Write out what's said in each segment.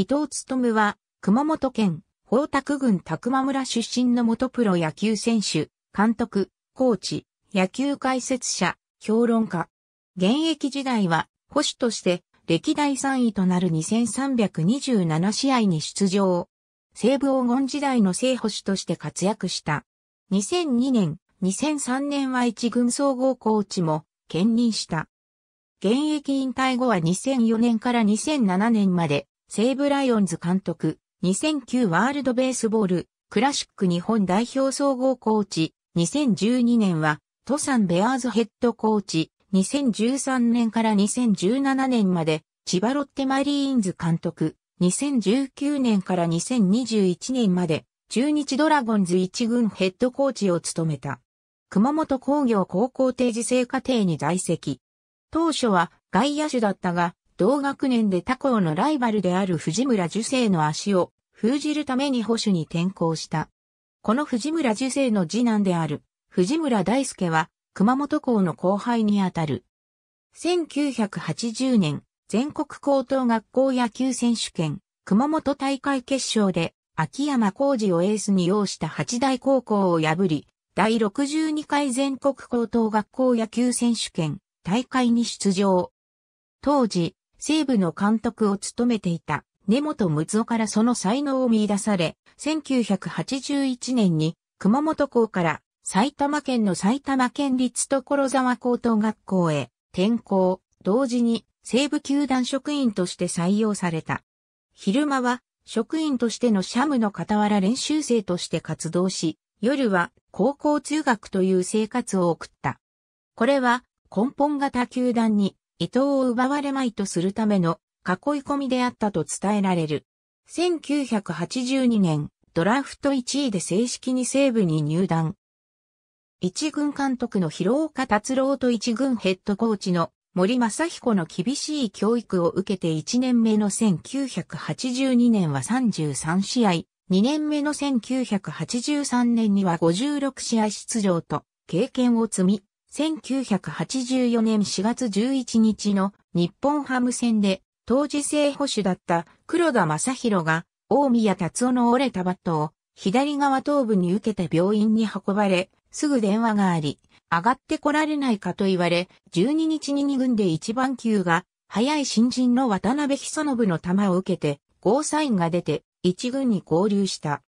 伊藤むは、熊本県、宝卓郡卓磨村出身の元プロ野球選手、監督、コーチ、野球解説者、評論家。現役時代は、保守として、歴代3位となる2327試合に出場。西武黄金時代の正保守として活躍した。2002年、2003年は一軍総合コーチも兼任した。現役引退後は2004年から2007年まで西武ライオンズ監督、2009ワールドベースボール、クラシック日本代表総合コーチ、2012年は、トサンベアーズヘッドコーチ、2013年から2017年まで、千葉ロッテマリーンズ監督、2019年から2021年まで、中日ドラゴンズ一軍ヘッドコーチを務めた。熊本工業高校定時制課程に在籍。当初は外野手だったが、同学年で他校のライバルである藤村樹生の足を封じるために保守に転校した。この藤村樹生の次男である藤村大輔は熊本校の後輩にあたる。1980年全国高等学校野球選手権熊本大会決勝で秋山浩二をエースに要した八大高校を破り、第62回全国高等学校野球選手権大会に出場。当時、西部の監督を務めていた根本睦夫からその才能を見出され、1981年に熊本校から埼玉県の埼玉県立所沢高等学校へ転校、同時に西部球団職員として採用された。昼間は職員としてのシャムの傍ら練習生として活動し、夜は高校通学という生活を送った。これは根本型球団に伊藤を奪われまいとするための囲い込みであったと伝えられる。1982年、ドラフト1位で正式に西部に入団。一軍監督の広岡達郎と一軍ヘッドコーチの森正彦の厳しい教育を受けて1年目の1982年は33試合、2年目の1983年には56試合出場と経験を積み、1984年4月11日の日本ハム戦で当時正捕手だった黒田正宏が大宮達夫の折れたバットを左側頭部に受けて病院に運ばれ、すぐ電話があり、上がってこられないかと言われ、12日に2軍で1番級が、早い新人の渡辺久信の球を受けて、ゴーサインが出て、1軍に合流した。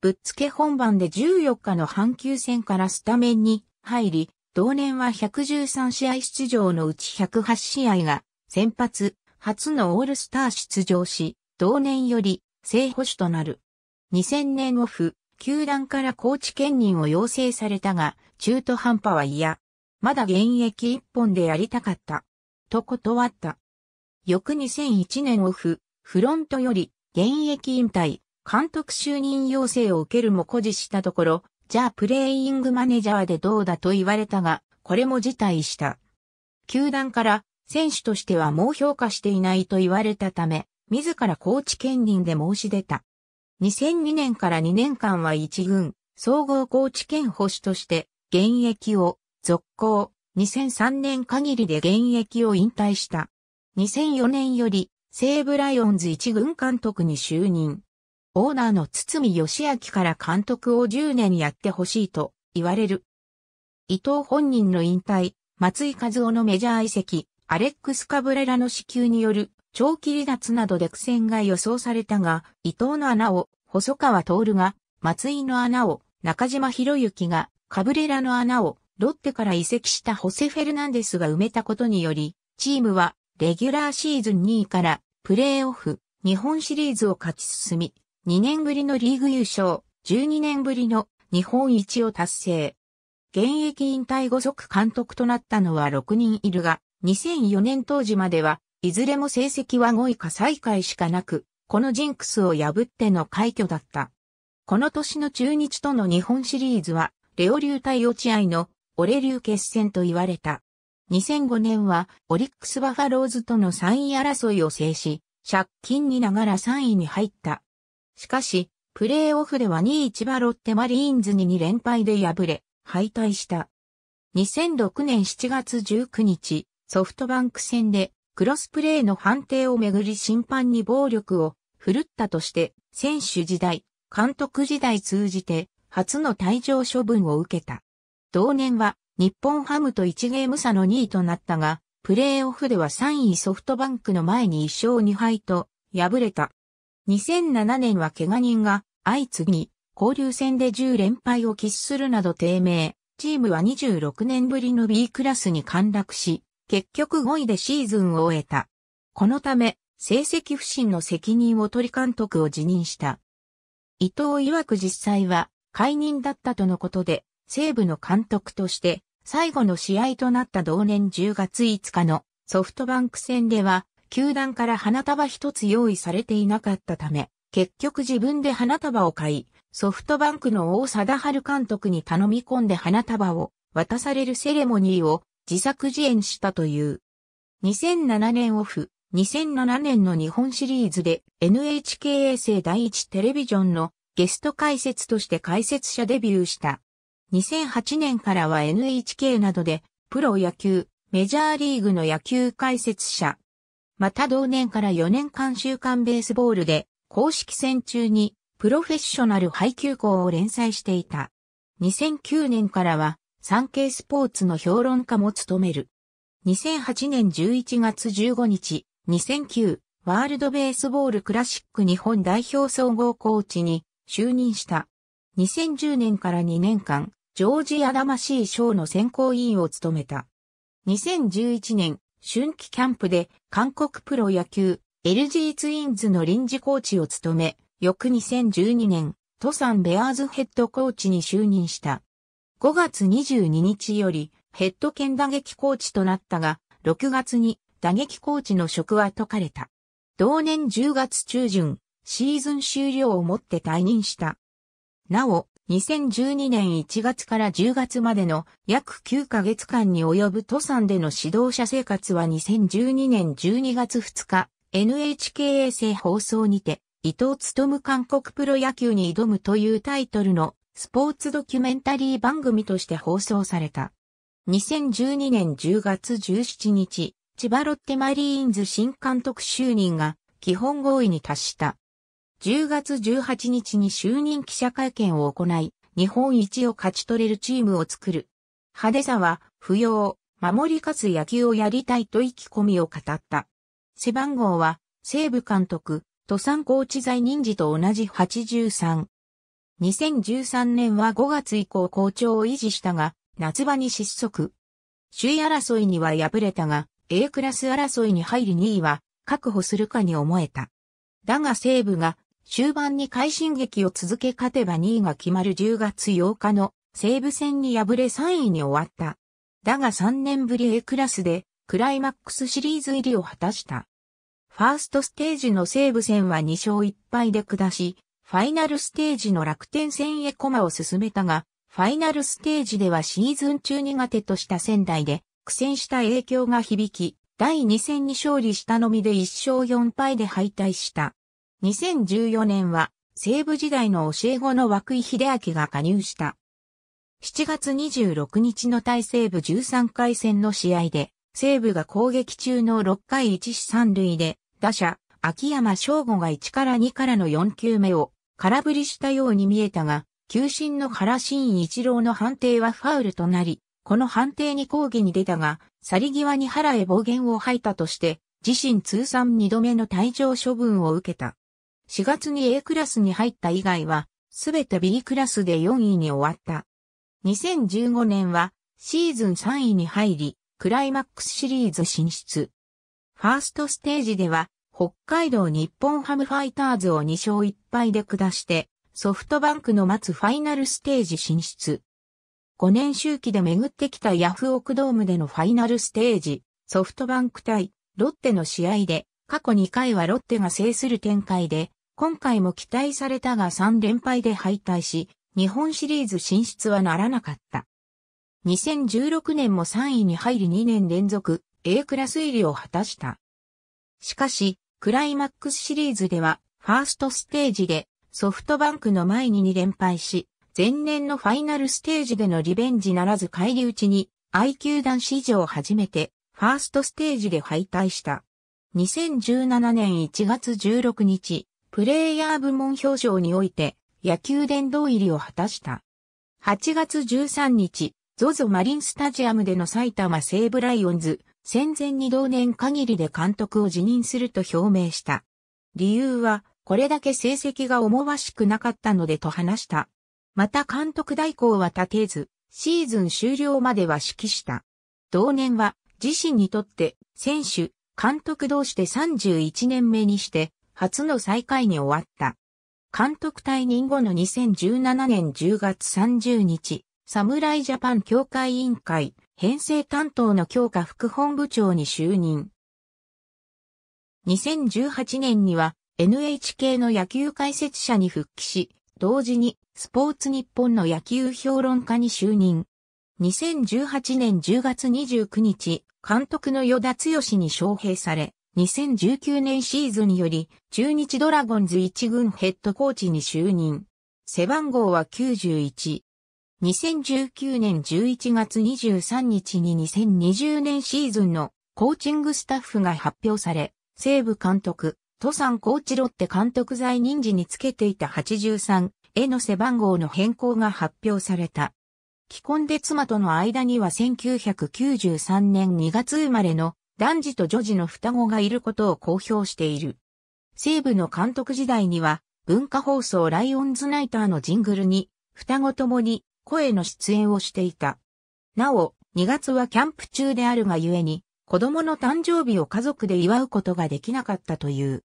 ぶっつけ本番で14日の阪急戦からスタメンに入り、同年は113試合出場のうち108試合が先発、初のオールスター出場し、同年より正捕手となる。2000年オフ、球団から高知県人を要請されたが、中途半端は嫌。まだ現役一本でやりたかった。と断った。翌2001年オフ、フロントより現役引退、監督就任要請を受けるも誇示したところ、じゃあプレイングマネージャーでどうだと言われたが、これも辞退した。球団から選手としてはもう評価していないと言われたため、自ら高知県人で申し出た。2002年から2年間は一軍、総合高知県保守として現役を続行、2003年限りで現役を引退した。2004年より西武ライオンズ一軍監督に就任。オーナーの堤義明から監督を10年やってほしいと言われる。伊藤本人の引退、松井和夫のメジャー移籍、アレックス・カブレラの支給による長期離脱などで苦戦が予想されたが、伊藤の穴を細川徹が、松井の穴を中島博之が、カブレラの穴をロッテから移籍したホセ・フェルナンデスが埋めたことにより、チームはレギュラーシーズン2位からプレーオフ日本シリーズを勝ち進み、2年ぶりのリーグ優勝、12年ぶりの日本一を達成。現役引退後即監督となったのは6人いるが、2004年当時までは、いずれも成績は5位か最下位しかなく、このジンクスを破っての快挙だった。この年の中日との日本シリーズは、レオ流対落合のオレ流決戦と言われた。2005年はオリックスバファローズとの3位争いを制し、借金にながら3位に入った。しかし、プレーオフでは2位千葉ロッテマリーンズに2連敗で敗れ、敗退した。2006年7月19日、ソフトバンク戦で、クロスプレーの判定をめぐり審判に暴力を振るったとして、選手時代、監督時代通じて、初の退場処分を受けた。同年は、日本ハムと1ゲーム差の2位となったが、プレーオフでは3位ソフトバンクの前に1勝2敗と、敗れた。2007年は怪我人が相次ぎ、交流戦で10連敗を喫するなど低迷、チームは26年ぶりの B クラスに陥落し、結局5位でシーズンを終えた。このため、成績不振の責任を取り監督を辞任した。伊藤曰く実際は解任だったとのことで、西部の監督として最後の試合となった同年10月5日のソフトバンク戦では球団から花束一つ用意されていなかったため、結局自分で花束を買い、ソフトバンクの大貞治監督に頼み込んで花束を渡されるセレモニーを自作自演したという。2007年オフ、2007年の日本シリーズで NHK 衛星第一テレビジョンのゲスト解説として解説者デビューした。2008年からは NHK などでプロ野球、メジャーリーグの野球解説者、また同年から4年間週刊ベースボールで公式戦中にプロフェッショナル配球校を連載していた。2009年からは産経スポーツの評論家も務める。2008年11月15日、2009ワールドベースボールクラシック日本代表総合コーチに就任した。2010年から2年間、ジョージアダマシー賞の選考委員を務めた。2011年、春季キャンプで韓国プロ野球 LG ツインズの臨時コーチを務め、翌2012年、登山ベアーズヘッドコーチに就任した。5月22日よりヘッド兼打撃コーチとなったが、6月に打撃コーチの職は解かれた。同年10月中旬、シーズン終了をもって退任した。なお、2012年1月から10月までの約9ヶ月間に及ぶ登山での指導者生活は2012年12月2日、NHK 衛星放送にて、伊藤勤韓国プロ野球に挑むというタイトルのスポーツドキュメンタリー番組として放送された。2012年10月17日、千葉ロッテマリーンズ新監督就任が基本合意に達した。10月18日に就任記者会見を行い、日本一を勝ち取れるチームを作る。派手さは不要、守り勝つ野球をやりたいと意気込みを語った。背番号は西部監督、土産コーチ在任時と同じ83。2013年は5月以降好調を維持したが、夏場に失速。首位争いには敗れたが、A クラス争いに入り2位は確保するかに思えた。だが西部が終盤に快進撃を続け勝てば2位が決まる10月8日の西武戦に敗れ3位に終わった。だが3年ぶり A クラスでクライマックスシリーズ入りを果たした。ファーストステージの西武戦は2勝1敗で下し、ファイナルステージの楽天戦へ駒を進めたが、ファイナルステージではシーズン中苦手とした仙台で苦戦した影響が響き、第2戦に勝利したのみで1勝4敗で敗退した。2014年は西部時代の教え子の枠井秀明が加入した。7月26日の対西部13回戦の試合で、西部が攻撃中の6回1死3塁で、打者、秋山翔吾が1から2からの4球目を空振りしたように見えたが、球審の原慎一郎の判定はファウルとなり、この判定に抗議に出たが、去り際に原へ暴言を吐いたとして、自身通算2度目の退場処分を受けた。4月に A クラスに入った以外は、すべて B クラスで4位に終わった。2015年は、シーズン3位に入り、クライマックスシリーズ進出。ファーストステージでは、北海道日本ハムファイターズを2勝1敗で下して、ソフトバンクの待つファイナルステージ進出。5年周期で巡ってきたヤフオクドームでのファイナルステージ、ソフトバンク対ロッテの試合で、過去2回はロッテが制する展開で、今回も期待されたが3連敗で敗退し、日本シリーズ進出はならなかった。2016年も3位に入り2年連続 A クラス入りを果たした。しかし、クライマックスシリーズでは、ファーストステージでソフトバンクの前に2連敗し、前年のファイナルステージでのリベンジならず帰り討ちに、I 球団史上初めて、ファーストステージで敗退した。2017年1月16日、プレイヤー部門表彰において野球殿堂入りを果たした。8月13日、ZOZO マリンスタジアムでの埼玉西武ライオンズ、戦前に同年限りで監督を辞任すると表明した。理由は、これだけ成績が思わしくなかったのでと話した。また監督代行は立てず、シーズン終了までは指揮した。同年は、自身にとって、選手、監督同士で31年目にして、初の再会に終わった。監督退任後の2017年10月30日、侍ジャパン協会委員会編成担当の強化副本部長に就任。2018年には NHK の野球解説者に復帰し、同時にスポーツ日本の野球評論家に就任。2018年10月29日、監督の与田剛に招聘され、2019年シーズンより中日ドラゴンズ1軍ヘッドコーチに就任。背番号は91。2019年11月23日に2020年シーズンのコーチングスタッフが発表され、西部監督、登山コーチロッテ監督在任時につけていた83への背番号の変更が発表された。既婚で妻との間には1993年2月生まれの男児と女児の双子がいることを公表している。西部の監督時代には、文化放送ライオンズナイターのジングルに、双子ともに声の出演をしていた。なお、2月はキャンプ中であるがゆえに、子供の誕生日を家族で祝うことができなかったという。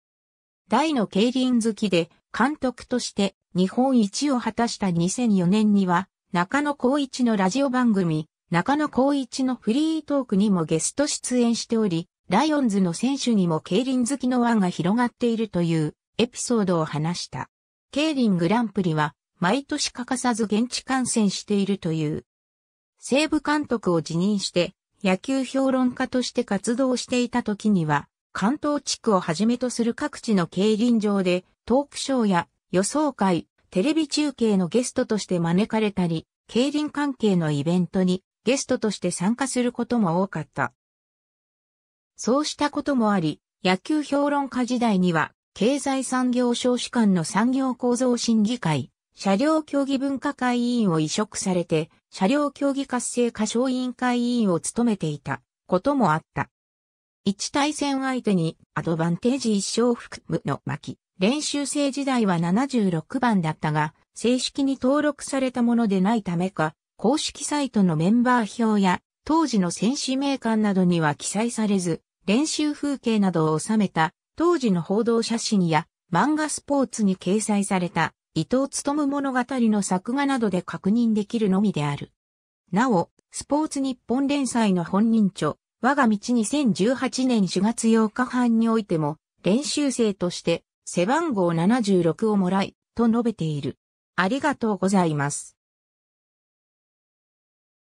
大の競輪好きで、監督として日本一を果たした2004年には、中野光一のラジオ番組、中野光一のフリートークにもゲスト出演しており、ライオンズの選手にも競輪好きの輪が広がっているというエピソードを話した。競輪グランプリは毎年欠かさず現地観戦しているという。西部監督を辞任して野球評論家として活動していた時には、関東地区をはじめとする各地の競輪場でトークショーや予想会、テレビ中継のゲストとして招かれたり、競輪関係のイベントにゲストとして参加することも多かった。そうしたこともあり、野球評論家時代には、経済産業省主管の産業構造審議会、車両競技分科会委員を移植されて、車両競技活性化小委員会委員を務めていたこともあった。一対戦相手にアドバンテージ一生含むの巻。練習生時代は76番だったが、正式に登録されたものでないためか、公式サイトのメンバー表や、当時の選手名鑑などには記載されず、練習風景などを収めた、当時の報道写真や、漫画スポーツに掲載された、伊藤む物語の作画などで確認できるのみである。なお、スポーツ日本連載の本人著、我が道2018年4月8日半においても、練習生として、背番号76をもらい、と述べている。ありがとうございます。